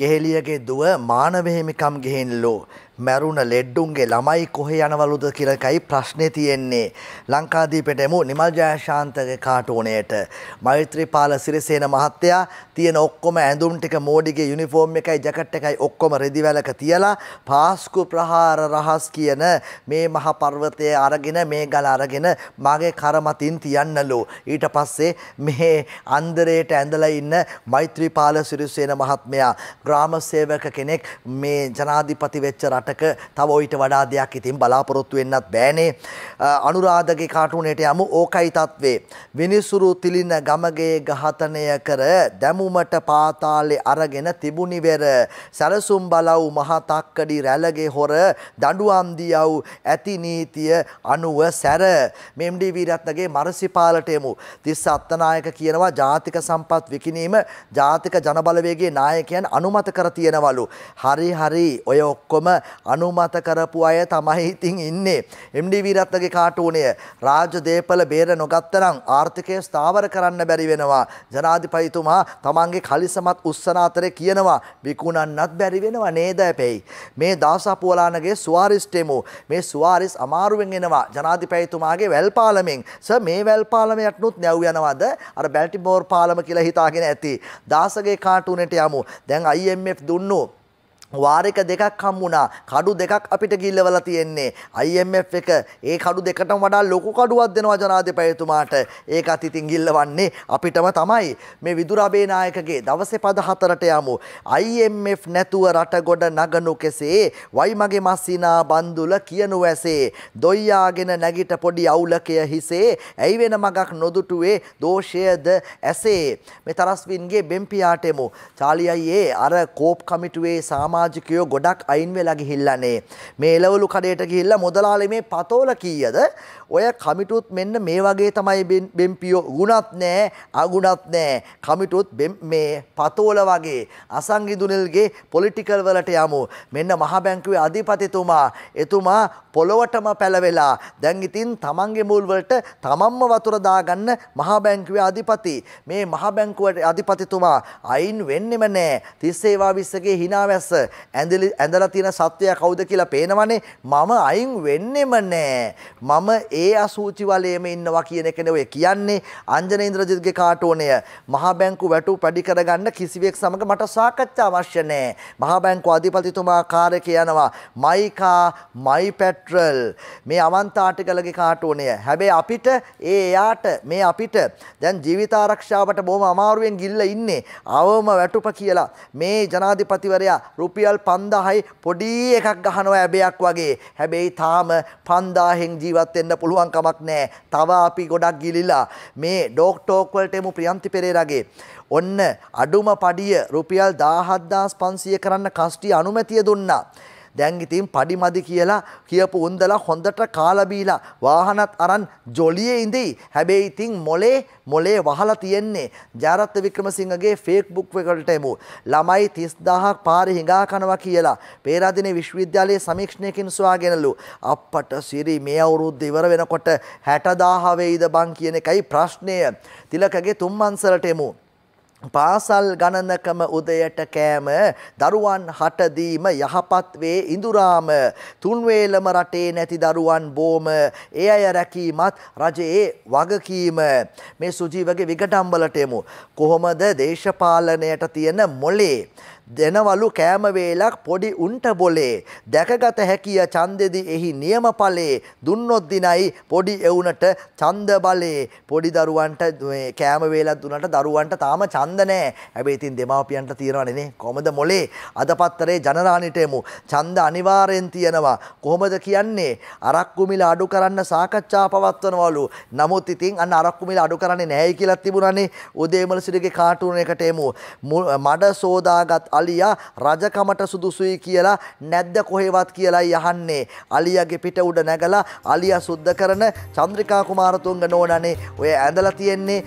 ගෙහෙලියගේ දුව මානවහිමිකම් ගෙහින්ලෝ මැරුණ ලෙඩ්ඩුන්ගේ ළමයි කොහෙ යනවලුද කියලකයි ප්‍රශ්නය තියෙන්නේ. ලංකාදීපට එමු නිමල් ජයශාන්තගේ කාටෝනයට. මෛත්‍රීපාල සිරිසේන මහත්තයා තියෙන ඔක්කොම ඇඳුම් ටික මෝඩිගේ යුනිෆෝර්ම් එකයි ජකට් එකයි ඔක්කොම රෙදිවැලක තියලා පාස්කු ප්‍රහාර රහස් කියන මේ මහ පර්වතය අරගෙන මේ ගල අරගෙන මගේ කරමතින් තියන්නලු. ඊට පස්සේ මේ අන්දරයට ඇඳලා ඉන්න මෛත්‍රීපාල සිරිසේන මහත්මයා ග්‍රාම සේවක කෙනෙක් මේ ජනාධිපති වෙච්ච රට මතක තව ඔයිට වඩා දෙයක් ඉතින් බලාපොරොත්තු වෙන්නත් බෑනේ අනුරාධගේ කාටුනේට යමු ඕකයි තත්වේ විනිසුරු තිලින ගමගේ ඝාතනය කර දැමුමට පාතාලේ අරගෙන තිබුණි වෙර සැලසුම් බලව් මහතක්කඩි රැළගේ හොර දඬුවම් දියව් ඇති නීතිය අනුව සැර මෙම්ඩී වීරත්නගේ මරසිපාලට යමු තිස්ස අත්තනායක කියනවා ජාතික සම්පත් විකිණීම ජාතික ජනබලවේගේ නායකයන් අනුමත කර තියෙනවලු හරි හරි ඔය ඔක්කොම අනුමත කරපු අය තමයි ඉතින් ඉන්නේ. MD වීරත්නගේ කාටුණය රාජ්‍ය දේපල බේර නොගත්තනම් ආර්ථිකය ස්ථාවර කරන්න බැරි වෙනවා. ජනාධිපතිතුමා තමන්ගේ කලිසමත් උස්සන අතරේ කියනවා විකුණන්නත් බැරි වෙනවා නේද ඇපෙයි. මේ දාස අපුවලානගේ සුවාරිස්ටෙමු මේ සුවාරිස් අමාරුවෙන් එනවා ජනාධිපතිතුමාගේ වැල් පාලමෙන් ස මේ වැල් පාලමයටනුත් නැව් යනවද අර බැල්ටිමෝර් පාලම කියලා හිතාගෙන ඇති. දාසගේ කාටුනට යමු. දැන් IMF දුන්නු වාර එක දෙකක් හම්බුණා කඩු දෙකක් අපිට ගිල්ලවලා තියෙන්නේ IMF එක ඒ කඩු දෙකටම වඩා ලොකු කඩුවක් දෙනවා ජනාධිපතිතුමාට ඒකත් ඉතින් ගිල්ලවන්නේ අපිටම තමයි මේ විදුර අබේනායකගේ දවසේ පද හතරට යමු IMF නැතුව රට ගොඩ නගනු කෙසේ වයි මගේ මස්සිනා බන්දුල කියනු ඇසේ දොයියාගෙන නැගිට පොඩි අවුලකය හිසේ ඇයි වෙන මගක් නොදුටුවේ දෝෂයද ඇසේ මේ තරස්වින්ගේ බෙම්පියාටෙමු චාලි අයියේ අර කෝප් කමිටුවේ සාමා සමාජිකයෝ ගොඩක් අයින් වෙලා ගිහිල්ලානේ මේ එළවලු කඩේට ගිහිල්ලා මුදලාලි මේ පතෝල කීයද ඔය කමිටුත් මෙන්න මේ වගේ තමයි බෙම්පියෝ ගුණත් නෑ අගුණත් නෑ කමිටුත් මේ පතෝල වගේ අසංගිදුනිල්ගේ පොලිටිකල් වලට යමු මෙන්න මහ බැංකුවේ අධිපතිතුමා එතුමා පොළොවටම පැලවෙලා දැන් ඉතින් තමන්ගේ මුල් වලට තමන්ම වතුර දාගන්න මහ බැංකුවේ අධිපති මේ මහ බැංකුවට අධිපතිතුමා අයින් වෙන්නෙම නෑ තිස්සේවා විස්සගේ හිනාවැස්ස ඇඳලි ඇඳලා තියෙන සත්වයා කවුද කියලා පේනවනේ මම අයින් වෙන්නෙම නෑ. මම ඒ අසූචි වලේම ඉන්නවා කියන එක නෙවෙයි කියන්නේ අංජනේන්ද්‍රජිත්ගේ කාටෝණය මහා බැංකු වැටු පැඩි කරගන්න කිසිවෙක් සමග මට සාකච්ඡා අවශ්‍ය නෑ. මහා බැංකු අධිපතිතුමා කාර්යක යනවා. මයිකා මයි පැට්‍රල් මේ අවන්ත ආටිකලගේ කාටෝණය. හැබැයි අපිට ඒ එයාට මේ අපිට දැන් ජීවිතාරක්ෂාවට බොහොම අමාරුවෙන් ගිල්ල ඉන්නේ. අවම වැටුප කියලා මේ ජනාධිපතිවරයා රුපියල් රුපියල් 5000යි පොඩි එකක් ගහනවා ඇබයක් වගේ. හැබැයි තාම 5000න් ජීවත් වෙන්න පුළුවන් කමක් නැහැ. තව අපි ගොඩක් ගිලිලා මේ ඩෝක් ටෝක් වලට එමු ප්‍රියන්ති පෙරේරාගේ. ඔන්න අඩුම පඩිය රුපියල් 17500 කරන්න කස්ටි අනුමැතිය දුන්නා. දැන් ඉතින් පඩිමදි කියලා කියපු උන්දලා හොඳට කාලා බීලා වාහනත් අරන් ජොලියේ ඉඳී. හැබැයි ඉතින් මොලේ මොලේ වහලා තියෙන්නේ ජාරත් වික්‍රමසිංහගේ ෆේක්බුක් එකට එමු. ළමයි 30000ක් පාරේ හිඟා කනවා කියලා පේරාදෙණිය විශ්වවිද්‍යාලයේ සමීක්ෂණයකින් සොයාගෙනලු. අප්පට සිරි මේ අවුරුද්ද ඉවර වෙනකොට 60000 වෙයිද බං කියන එකයි ප්‍රශ්නය. තිලකගේ තුම්මන්සලට එමු. පාසල් ගණනකම උදයට කෑම දරුවන් හටදීම යහපත් වේ ඉඳුරාම තුන්වේලම රටේ නැති දරුවන් බොම ඒ අය රැකීමත් රජයේ වගකීම මේ සුජීවගේ විගඩම්වලට එමු කොහොමද දේශපාලනයට තියෙන මොලේ දෙනවලු කෑම වේලක් පොඩි උන්ට බොලේ දැකගත හැකිය ඡන්දෙදි එහි නියම ඵලේ දුන්නොත් දිනයි පොඩි එවුනට ඡන්ද බලේ පොඩි දරුවන්ට මේ කෑම වේලක් දුන්නට දරුවන්ට තාම ඡන්ද නැහැ හැබැයි ඉතින් දෙමාපියන්ට තියනවනේ නේ කොහමද මොලේ අද පත්තරේ ජනරාණිට එමු ඡන්ද අනිවාර්යෙන් තියනවා කොහොමද කියන්නේ අරක්කු මිල අඩු කරන්න සාකච්ඡා පවත්වනවලු නමුත් ඉතින් අන්න අරක්කු මිල අඩු කරන්නේ නැහැයි කියලා තිබුණානේ උදේමල සිරිගේ කාටුන් එකට එමු මඩ සෝදාගත් අලියා රජකමට සුදුසුයි කියලා නැද්ද කොහෙවත් කියලායි අහන්නේ. අලියාගේ පිට උඩ නැගලා අලියා සුද්ධ කරන චන්ද්‍රිකා කුමාරතුංග නෝනනේ ඔය ඇඳලා තියෙන්නේ